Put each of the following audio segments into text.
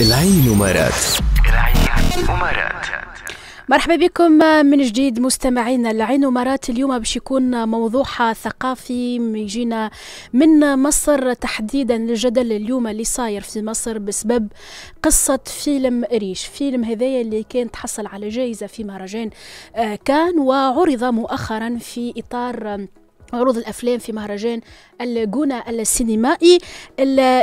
العين مارات العين مارات مرحبا بكم من جديد مستمعينا العين ومرات اليوم باش يكون موضوع ثقافي يجينا من مصر تحديدا الجدل اليوم اللي صاير في مصر بسبب قصة فيلم ريش فيلم هذايا اللي كان تحصل على جائزة في مهرجان آه، كان وعرض مؤخرا في إطار عروض الافلام في مهرجان الجونه السينمائي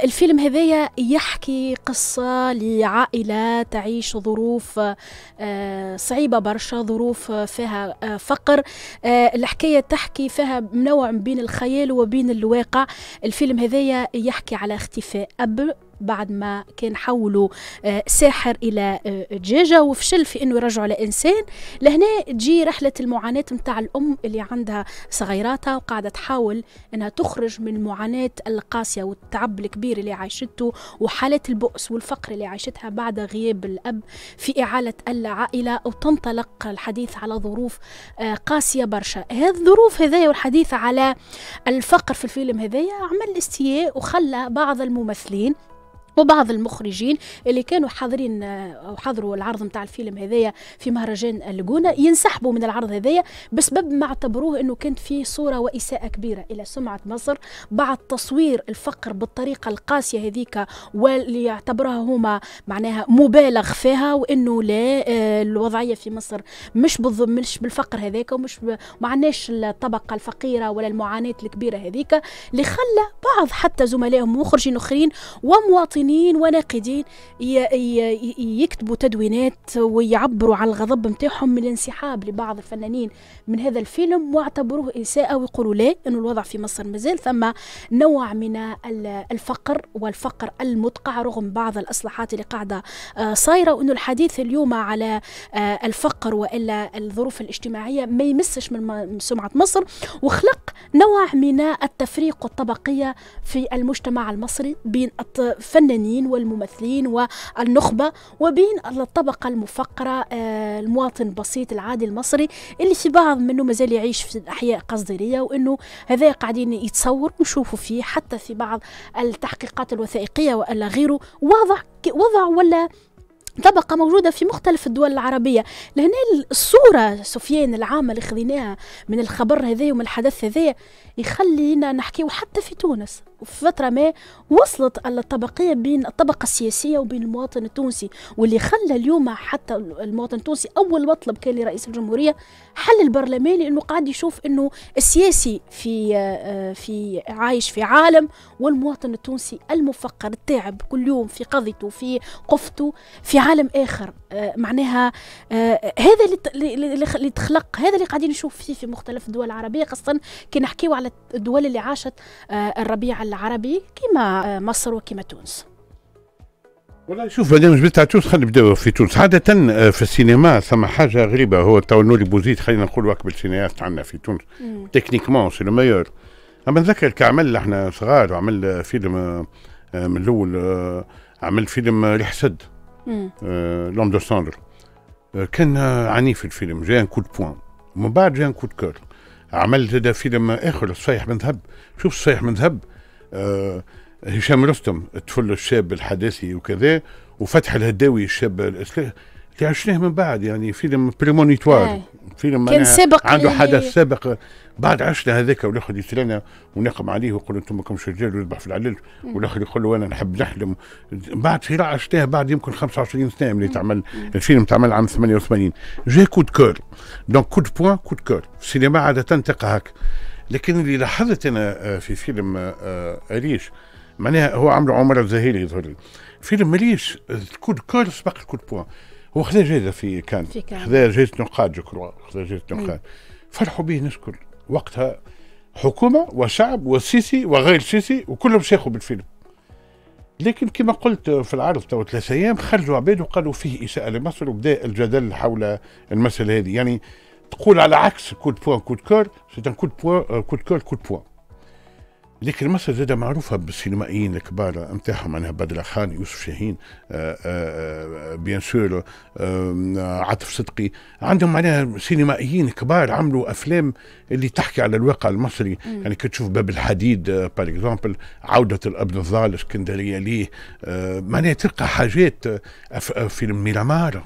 الفيلم هذايا يحكي قصه لعائله تعيش ظروف آه، صعيبه برشا ظروف فيها آه، فقر آه، الحكايه تحكي فيها نوع بين الخيال وبين الواقع الفيلم هذايا يحكي على اختفاء اب بعد ما كان حولوا آه، ساحر الى دجاجه آه، وفشل في انه يرجعوا لانسان لهنا تجي رحله المعاناه نتاع الام اللي عندها صغيراتها وقاعده تحاول انها تخرج من المعاناه القاسيه والتعب الكبير اللي عايشته وحاله البؤس والفقر اللي عايشتها بعد غياب الاب في اعاله العائله وتنطلق الحديث على ظروف آه، قاسيه برشا هذه الظروف هذايا والحديث على الفقر في الفيلم هذايا عمل استياء وخلى بعض الممثلين وبعض المخرجين اللي كانوا حاضرين او آه، حضروا العرض نتاع الفيلم هذايا في مهرجان اللاجونة ينسحبوا من العرض هذايا بسبب ما اعتبروه انه كانت فيه صوره واساءه كبيره الى سمعه مصر بعد تصوير الفقر بالطريقه القاسيه هذيك واللي يعتبرها هما معناها مبالغ فيها وانه لا آه، الوضعيه في مصر مش مش بالفقر هذاك ومش ما عندناش الطبقه الفقيره ولا المعاناه الكبيره هذيك اللي خلى بعض حتى زملائهم مخرجين اخرين ومواطنين مدونين وناقدين يكتبوا تدوينات ويعبروا على الغضب نتاعهم من الانسحاب لبعض الفنانين من هذا الفيلم واعتبروه إساءة ويقولوا لا أنه الوضع في مصر مازال ثم نوع من الفقر والفقر المدقع رغم بعض الإصلاحات اللي قاعدة آه، صايرة وأنه الحديث اليوم على آه، الفقر وإلا الظروف الاجتماعية ما يمسش من سمعة مصر وخلق نوع من التفريق الطبقية في المجتمع المصري بين الفنانين والممثلين والنخبة وبين الطبقة المفقرة آه، المواطن البسيط العادي المصري اللي في بعض منه مازال يعيش في الأحياء قصدرية وأنه هذا قاعدين يتصور ونشوفوا فيه حتى في بعض التحقيقات الوثائقية وألا غيره وضع وضع ولا طبقه موجوده في مختلف الدول العربيه لهنا الصوره سفيان العامه اللي خذيناها من الخبر هذا ومن الحدث هذا يخلينا نحكيو حتى في تونس في فترة ما وصلت الطبقية بين الطبقة السياسية وبين المواطن التونسي واللي خلى اليوم حتى المواطن التونسي أول مطلب كان لرئيس الجمهورية حل البرلمان لأنه قاعد يشوف أنه السياسي في آه، في عايش في عالم والمواطن التونسي المفقر التاعب كل يوم في قضيته في قفته في عالم آخر آه، معناها آه، هذا اللي تخلق هذا اللي قاعدين نشوف فيه في مختلف الدول العربية خاصة كي نحكيو على الدول اللي عاشت الربيع العربي كما آه، مصر وكما تونس والله شوف مادام جبت تاع تونس خلينا نبداو في تونس عادة آه، في السينما ثم حاجة غريبة هو تو نوري بوزيد خلينا نقولوا أكبر سينيات عندنا في تونس تكنيكمون سي لو ميور أما نذكر كعمل احنا صغار وعمل فيلم آه، من الأول عمل فيلم ريح سد لوم دو ساندر كان عنيف الفيلم ان كو دو بوان ومن بعد ان كو دو كور عمل زاد فيلم آخر الصيح من ذهب شوف الصيح من ذهب آه، هشام رستم الطفل الشاب الحداثي وكذا وفتح الهداوي الشاب الاسلامي اللي عشناه من بعد يعني فيلم بريمونيتوار آه. فيلم كان سابق عنده حدث سابق بعد عشنا هذاك والاخر يسالنا ونقم عليه ويقول انتم ماكمش رجال ويذبح في العلل والاخر يقول له انا نحب نحلم بعد صراع عشناه بعد يمكن 25 سنه ملي تعمل الفيلم تعمل عام 88 جا كود كور دونك كود بوان كود كور السينما عاده تلقى هكا لكن اللي لاحظت انا آه، في فيلم اريش آه، آه، معناها هو عمل عمر الزهيري يظهر لي فيلم ريش كود كول سبق الكود بوان هو خذا جائزه في كان خذا جائزه نقاد جو خذا جائزه إيه. نقاد فرحوا به الناس الكل وقتها حكومه وشعب والسيسي وغير السيسي وكلهم شيخوا بالفيلم لكن كما قلت في العرض تو ثلاث ايام خرجوا عباد وقالوا فيه اساءه لمصر وبدا الجدل حول المساله هذه يعني تقول على عكس كود بوان كود كور سي ان كود بوان آه، كود كور كود بوان لكن المسألة زادة معروفة بالسينمائيين الكبار نتاعهم معناها بدر خان يوسف شاهين آه، آه، بيان سور عاطف صدقي عندهم معناها سينمائيين كبار عملوا افلام اللي تحكي على الواقع المصري مم. يعني كي تشوف باب الحديد بار اكزومبل عودة الابن الظال اسكندرية ليه معناها تلقى حاجات فيلم ميرامار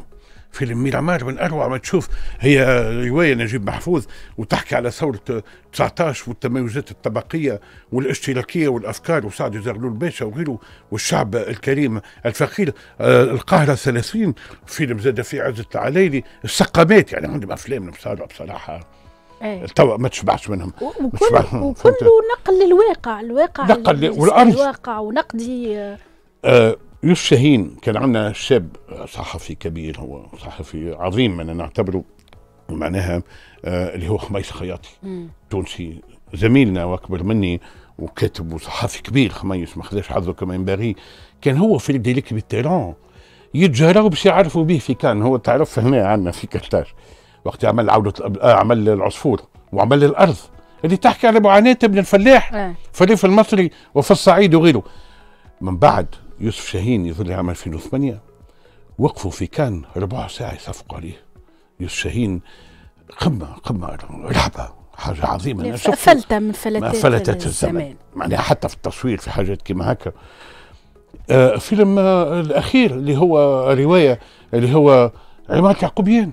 فيلم الميرامار من اروع ما تشوف هي روايه نجيب محفوظ وتحكي على ثوره 19 والتميزات الطبقيه والاشتراكيه والافكار وسعد زغلول باشا وغيره والشعب الكريم الفقير آه، القاهره 30 فيلم زاد في عزه العليلي السقامات يعني عندهم افلام مصارعه بصراحه أيه. توا ما تشبعش منهم وكل وكله نقل للواقع الواقع نقل والارض ونقدي آه يوسف شاهين كان عندنا شاب صحفي كبير هو صحفي عظيم انا نعتبره معناها آه اللي هو خميس خياطي تونسي زميلنا واكبر مني وكاتب وصحفي كبير خميس ما خذاش حظه كما ينبغي كان هو في الديليك بالتيران يتجهروا باش يعرفوا به في كان هو تعرف هنا عندنا في كرتاج وقت عمل عودة آه عمل العصفور وعمل الأرض اللي تحكي على معاناة ابن الفلاح آه. فريف المصري وفي الصعيد وغيره من بعد يوسف شاهين يظل عام 2008 وقفوا في كان ربع ساعة يصفقوا عليه يوسف شاهين قمة قمة رحبة حاجة عظيمة أنا فلتة من فلتات, فلتات الزمان, الزمان. معناها يعني حتى في التصوير في حاجات كما هكا آه فيلم آه، الأخير اللي هو رواية اللي هو عماد يعقوبيان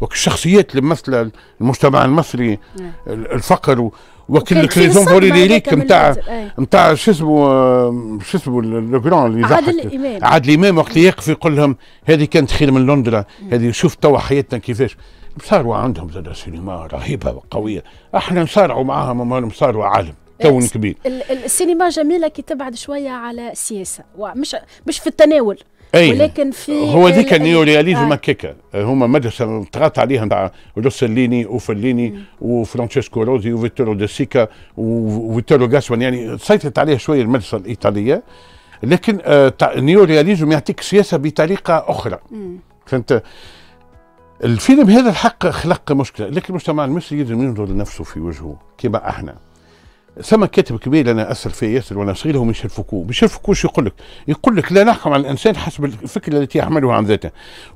والشخصيات اللي مثل المجتمع المصري نعم. الفقر وكل كليزون فوري ليريك نتاع نتاع شو اسمه شو اسمه لو جران اللي عادل امام عادل امام وقت يقف يقول لهم هذه كانت خير من لندرا هذه شوف توا حياتنا كيفاش صاروا عندهم زاد سينما رهيبه وقويه احنا نصارعوا معاهم اما نصارعوا عالم كون إيه، كبير السينما جميله كي تبعد شويه على السياسه ومش مش في التناول أي ولكن في هو ذيك النيو رياليزم آه. هكاك هما مدرسه تغطى عليها نتاع روسليني وفليني وفرانشيسكو روزي وفيتورو سيكا وفيتورو جاسمان يعني سيطرت عليها شويه المدرسه الايطاليه لكن آه، النيو رياليزم يعطيك سياسه بطريقه اخرى فهمت الفيلم هذا الحق خلق مشكله لكن المجتمع المصري لازم ينظر لنفسه في وجهه كما احنا سمك كاتب كبير انا اثر فيه ياسر وانا صغير فوكو، ميشيل فوكو شو يقول لك؟ يقول لك لا نحكم على الانسان حسب الفكره التي يحملها عن ذاته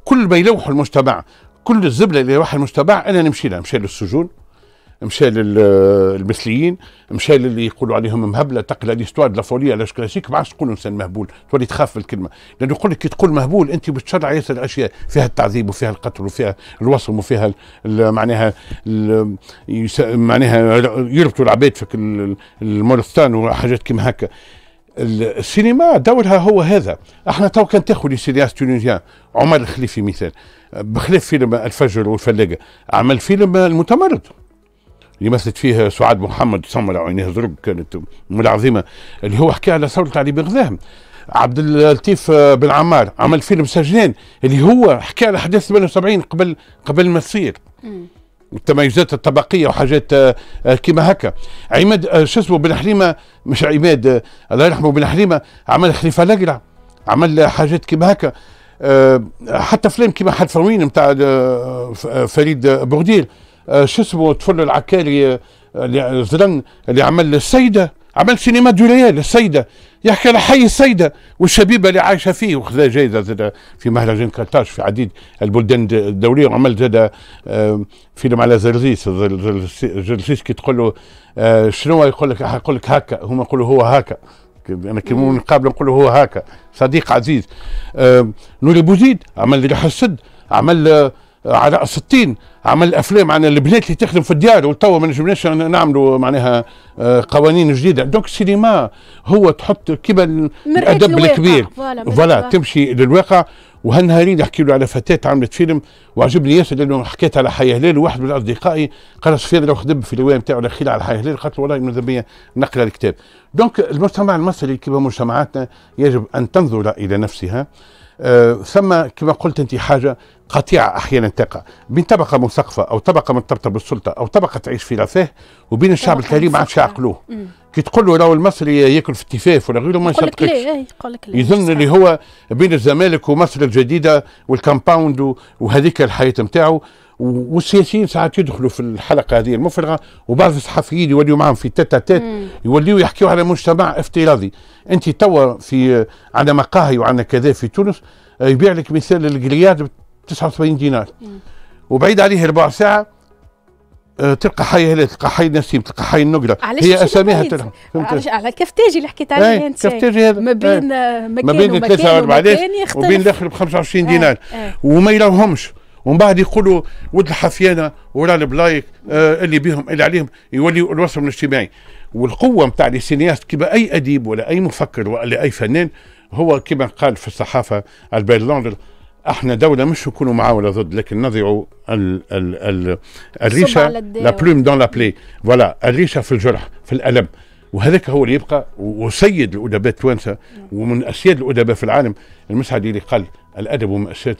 كل ما يلوح المجتمع كل الزبله اللي يلوحها المجتمع انا نمشي لها مشى للسجون مشى للمثليين مشى للي يقولوا عليهم مهبله تقلى ليستوار لا فولي لاش كلاسيك ما عادش تقول انسان مهبول تولي تخاف من الكلمه لانه يقول لك كي تقول مهبول انت بتشرع ياسر اشياء فيها التعذيب وفيها القتل وفيها الوصم وفيها معناها معناها يربطوا العباد في المورستان وحاجات كيما هكا السينما دورها هو هذا احنا تو كان تاخذ سيرياس تونيزيان عمر الخليفي مثال بخلاف فيلم الفجر والفلاقه عمل فيلم المتمرد اللي مثلت فيها سعاد محمد سمر عينيه زرق كانت العظيمه اللي هو حكى على ثوره علي بغدام عبد اللطيف بن عمار عمل فيلم سجنان اللي هو حكى على احداث 78 قبل قبل ما تصير التميزات الطبقيه وحاجات آه، آه، كيما هكا عماد آه، شو اسمه بن حليمه مش عماد الله يرحمه بن حليمه عمل خليفه لقرع عمل حاجات كيما هكا حتى فيلم كيما حد فروين نتاع فريد بورديل آه، شو اسمه تفل العكاري زلن اللي عمل السيده عمل سينما دو ليال السيده يحكي على حي السيده والشبيبه اللي عايشه فيه وخذا جايزه زاد في مهرجان كرتاش في عديد البلدان الدوليه وعمل زاد آه، فيلم على زرزيس زرزيس كي تقول له آه، شنو يقول لك يقول لك هكا هما يقولوا هو هكا انا كي نقابله نقول له هو هكا صديق عزيز نوري بوزيد عمل السد عمل على 60 عمل افلام عن البنات اللي تخدم في الديار وتوا ما نجمناش نعملوا معناها آه، قوانين جديده دونك السينما هو تحط كيما الادب الكبير فوالا تمشي للواقع وهالنهارين نحكي له على فتاه عملت فيلم وعجبني ياسر لانه حكيت على حياه هلال وواحد من اصدقائي قال سفير لو خدم في الروايه نتاعو الاخيره على حياه هلال قالت له والله ماذا نقرا الكتاب دونك المجتمع المصري كيما مجتمعاتنا يجب ان تنظر الى نفسها آه، ثم كما قلت انت حاجه قطيعه احيانا تقع بين طبقه مثقفه او طبقه مرتبطه بالسلطه او طبقه تعيش في رفاه وبين الشعب الكريم ما عادش يعقلوه كي تقول له راهو المصري ياكل في التفاف ولا غيره ما يصدقكش إيه، يظن اللي هو بين الزمالك ومصر الجديده والكامباوند وهذيك الحياه نتاعو والسياسيين ساعات يدخلوا في الحلقه هذه المفرغه وبعض الصحفيين يوليوا معهم في تتا تيت يوليوا يحكيوا على مجتمع افتراضي انت توا في على مقاهي وعلى كذا في تونس آه، يبيع لك مثال القليات ب 79 دينار وبعيد عليه ربع ساعه آه، تلقى حي هلال تلقى حي نسيم تلقى حي النقره هي اساميها على كفتاجي اللي حكيت عليه إيه، انت كفتاجي هذا ما بين إيه. مكان ما بين 43 وبين الاخر ب 25 إيه، دينار وما يراوهمش ومن بعد يقولوا ود الحفيانه ورا البلايك آه اللي بيهم اللي عليهم يوليوا الوصف الاجتماعي والقوه نتاع السينياست كما اي اديب ولا اي مفكر ولا اي فنان هو كما قال في الصحافه البير لوندر احنا دوله مش نكونوا معاه ولا ضد لكن نضعوا الريشه لا بلوم دون لا بلي فوالا الريشه في الجرح في الالم وهذاك هو اللي يبقى وسيد الادباء التوانسه نعم. ومن اسياد الادباء في العالم المسعدي اللي قال الادب ماساه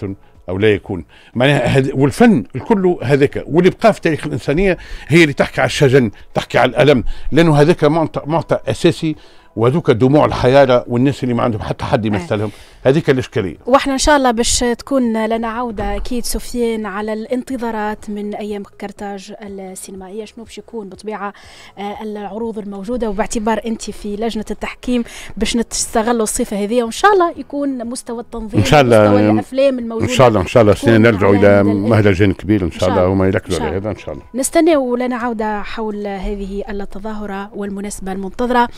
او لا يكون معناها هد... والفن الكل هذاك واللي بقى في تاريخ الانسانيه هي اللي تحكي على الشجن تحكي على الالم لانه هذاك معطى معطى اساسي وهذوك الدموع الحياله والناس اللي ما عندهم حتى حد إيه. يمثلهم آه. هذيك الاشكاليه واحنا ان شاء الله باش تكون لنا عوده اكيد سفيان على الانتظارات من ايام كرتاج السينمائيه شنو باش يكون بطبيعه آه العروض الموجوده وباعتبار انت في لجنه التحكيم باش نستغلوا الصفه هذه وان شاء الله يكون مستوى التنظيم ان شاء الله مستوى الافلام الموجوده ان شاء الله ان شاء الله نرجعوا الى مهرجان كبير ان شاء الله وما يركزوا على هذا ان شاء الله نستناو لنا عوده حول هذه التظاهره والمناسبه المنتظره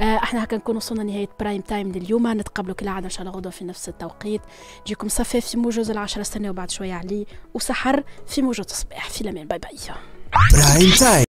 آه احنا هكا نكون وصلنا نهايه برايم تايم لليوم نتقابلوا كالعاده ان شاء الله غدوه في نفس التوقيت جيكم صفاف في موجز العشرة سنة وبعد شويه علي وسحر في موجز الصباح في الامان باي باي برايم تايم